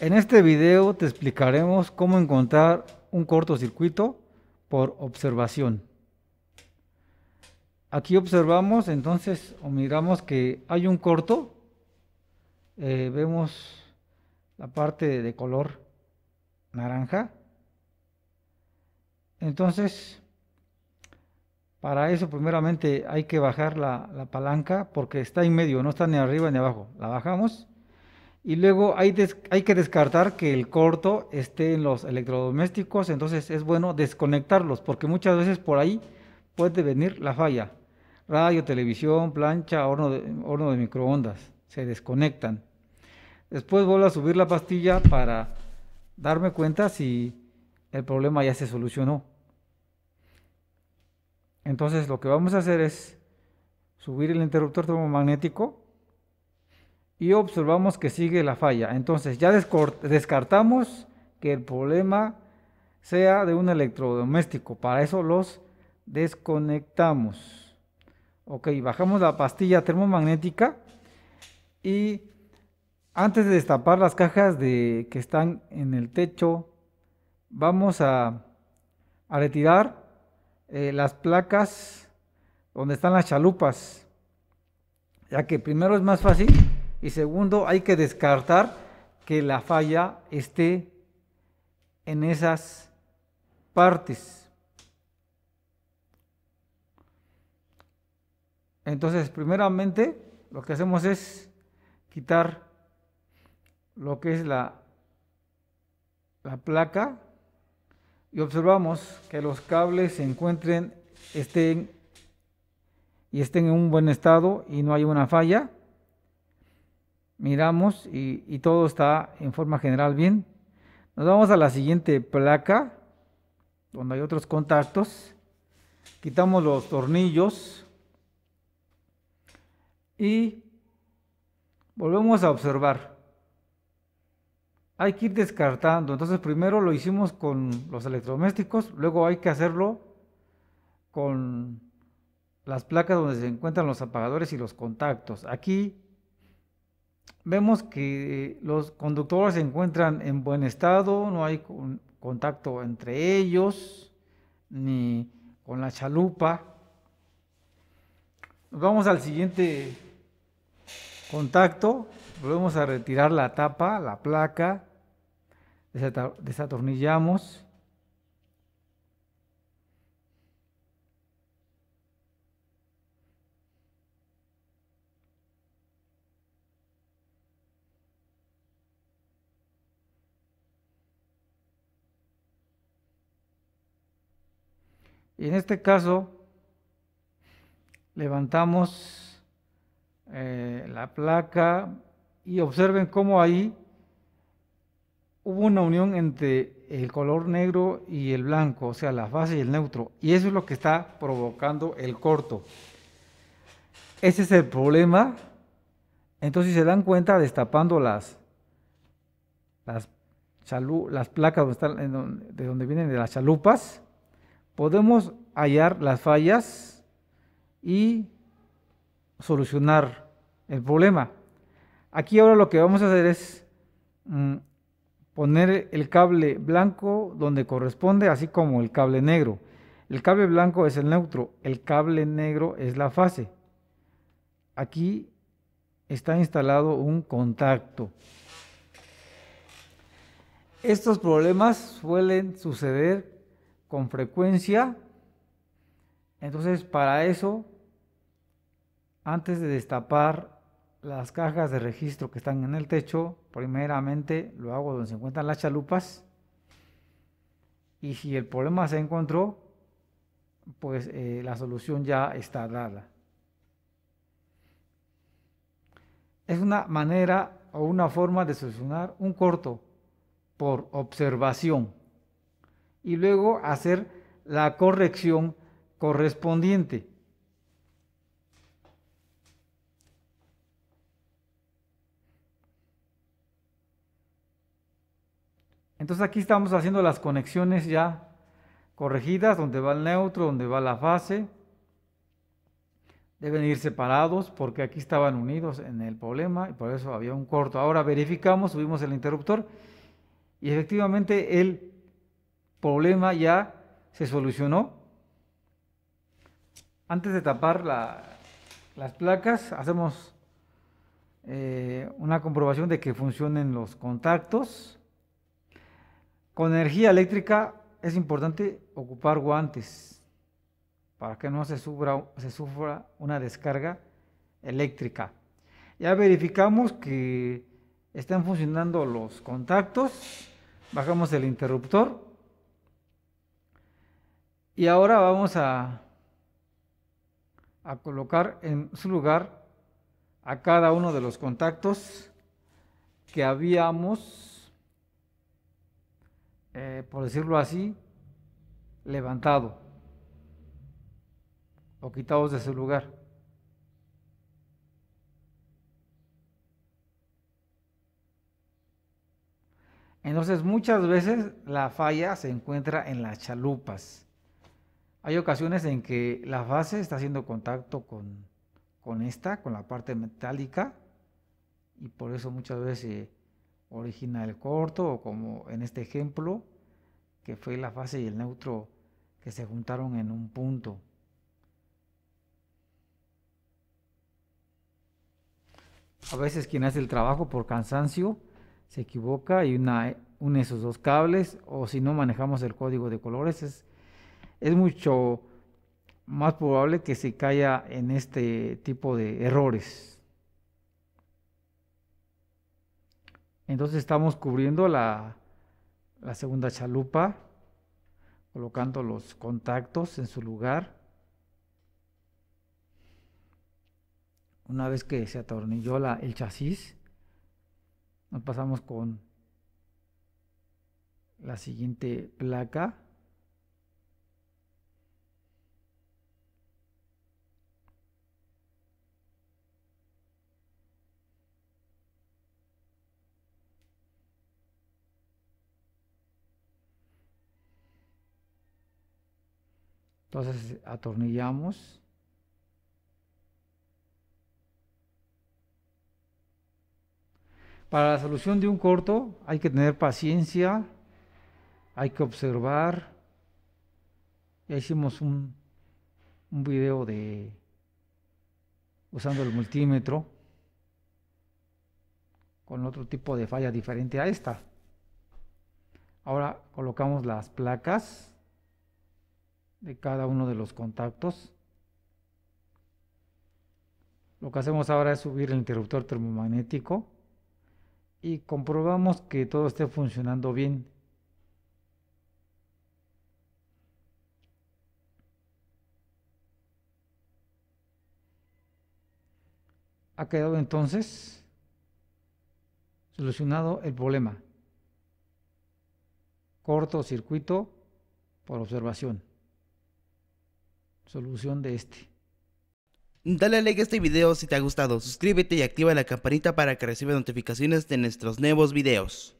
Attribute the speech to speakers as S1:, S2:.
S1: En este video te explicaremos cómo encontrar un cortocircuito por observación. Aquí observamos entonces o miramos que hay un corto. Eh, vemos la parte de color naranja. Entonces, para eso primeramente hay que bajar la palanca porque está en medio, no está ni arriba ni abajo. La bajamos y luego hay, hay que descartar que el corto esté en los electrodomésticos, entonces es bueno desconectarlos, porque muchas veces por ahí puede venir la falla. Radio, televisión, plancha, horno de, horno de microondas, se desconectan. Después vuelvo a subir la pastilla para darme cuenta si el problema ya se solucionó. Entonces lo que vamos a hacer es subir el interruptor termomagnético y observamos que sigue la falla. Entonces ya descartamos que el problema sea de un electrodoméstico. Para eso los desconectamos. Ok, bajamos la pastilla termomagnética y antes de destapar las cajas de, que están en el techo, vamos a, retirar eh, las placas donde están las chalupas, ya que primero es más fácil y segundo, hay que descartar que la falla esté en esas partes. Entonces, primeramente, lo que hacemos es quitar lo que es la, la placa y observamos que los cables se encuentren, estén y estén en un buen estado y no hay una falla miramos y, todo está en forma general bien. Nos vamos a la siguiente placa, donde hay otros contactos. Quitamos los tornillos y volvemos a observar. Hay que ir descartando. Entonces primero lo hicimos con los electrodomésticos, luego hay que hacerlo con las placas donde se encuentran los apagadores y los contactos. Aquí vemos que los conductores se encuentran en buen estado, no hay contacto entre ellos ni con la chalupa. vamos al siguiente contacto, volvemos a retirar la tapa, la placa, desatornillamos Y en este caso, levantamos eh, la placa y observen cómo ahí hubo una unión entre el color negro y el blanco, o sea, la fase y el neutro. Y eso es lo que está provocando el corto. Ese es el problema. Entonces, se dan cuenta, destapando las, placas de donde vienen de las chalupas, podemos hallar las fallas y solucionar el problema. Aquí ahora lo que vamos a hacer es mm, poner el cable blanco donde corresponde, así como el cable negro. El cable blanco es el neutro, el cable negro es la fase. Aquí está instalado un contacto. Estos problemas suelen suceder con frecuencia. Entonces, para eso, antes de destapar las cajas de registro que están en el techo, primeramente lo hago donde se encuentran las chalupas. Y si el problema se encontró, pues eh, la solución ya está dada. Es una manera o una forma de solucionar un corto por observación y luego hacer la corrección correspondiente. Entonces aquí estamos haciendo las conexiones ya corregidas, donde va el neutro, donde va la fase. Deben ir separados porque aquí estaban unidos en el problema y por eso había un corto. Ahora verificamos, subimos el interruptor y efectivamente el problema ya se solucionó. Antes de tapar las placas, hacemos eh, una comprobación de que funcionen los contactos. Con energía eléctrica es importante ocupar guantes para que no se sufra una descarga eléctrica. Ya verificamos que están funcionando los contactos. Bajamos el interruptor y ahora vamos a, a colocar en su lugar a cada uno de los contactos que habíamos, eh, por decirlo así, levantado o quitados de su lugar. Entonces muchas veces la falla se encuentra en las chalupas hay ocasiones en que la fase está haciendo contacto con, esta, con la parte metálica, y por eso muchas veces origina el corto, o como en este ejemplo, que fue la fase y el neutro que se juntaron en un punto. A veces quien hace el trabajo por cansancio se equivoca y une esos dos cables, o si no manejamos el código de colores, es es mucho más probable que se caiga en este tipo de errores. Entonces estamos cubriendo la, segunda chalupa, colocando los contactos en su lugar. Una vez que se atornilló el chasis, nos pasamos con la siguiente placa Entonces atornillamos. Para la solución de un corto hay que tener paciencia, hay que observar. Ya hicimos un, un video de usando el multímetro con otro tipo de falla diferente a esta. Ahora colocamos las placas de cada uno de los contactos. Lo que hacemos ahora es subir el interruptor termomagnético y comprobamos que todo esté funcionando bien. Ha quedado entonces solucionado el problema. Corto circuito por observación solución de este. Dale like a este video si te ha gustado, suscríbete y activa la campanita para que reciba notificaciones de nuestros nuevos videos.